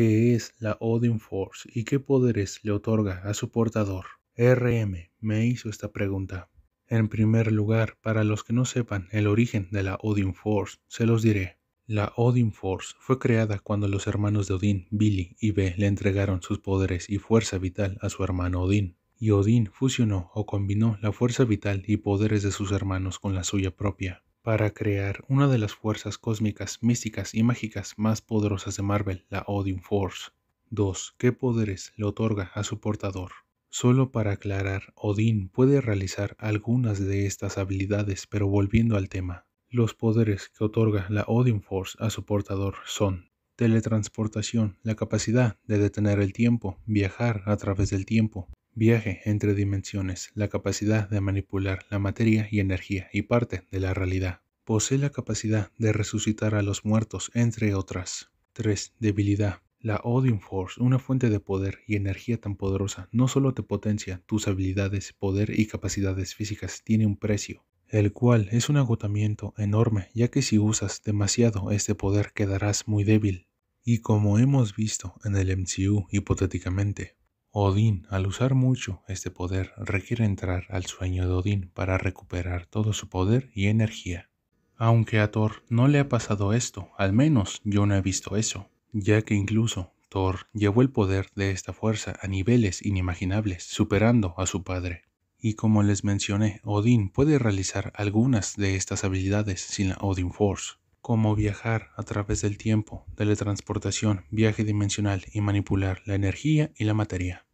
qué es la Odin Force y qué poderes le otorga a su portador. RM me hizo esta pregunta. En primer lugar, para los que no sepan el origen de la Odin Force, se los diré. La Odin Force fue creada cuando los hermanos de Odin, Billy y B, le entregaron sus poderes y fuerza vital a su hermano Odin, y Odin fusionó o combinó la fuerza vital y poderes de sus hermanos con la suya propia para crear una de las fuerzas cósmicas, místicas y mágicas más poderosas de Marvel, la Odin Force. 2. ¿Qué poderes le otorga a su portador? Solo para aclarar, Odin puede realizar algunas de estas habilidades, pero volviendo al tema, los poderes que otorga la Odin Force a su portador son teletransportación, la capacidad de detener el tiempo, viajar a través del tiempo, viaje entre dimensiones, la capacidad de manipular la materia y energía y parte de la realidad. Posee la capacidad de resucitar a los muertos, entre otras. 3. Debilidad. La Odin Force, una fuente de poder y energía tan poderosa, no solo te potencia tus habilidades, poder y capacidades físicas, tiene un precio, el cual es un agotamiento enorme, ya que si usas demasiado este poder quedarás muy débil. Y como hemos visto en el MCU hipotéticamente, Odin, al usar mucho este poder, requiere entrar al sueño de Odin para recuperar todo su poder y energía. Aunque a Thor no le ha pasado esto, al menos yo no he visto eso, ya que incluso Thor llevó el poder de esta fuerza a niveles inimaginables, superando a su padre. Y como les mencioné, Odín puede realizar algunas de estas habilidades sin la Odin Force, como viajar a través del tiempo, teletransportación, viaje dimensional y manipular la energía y la materia.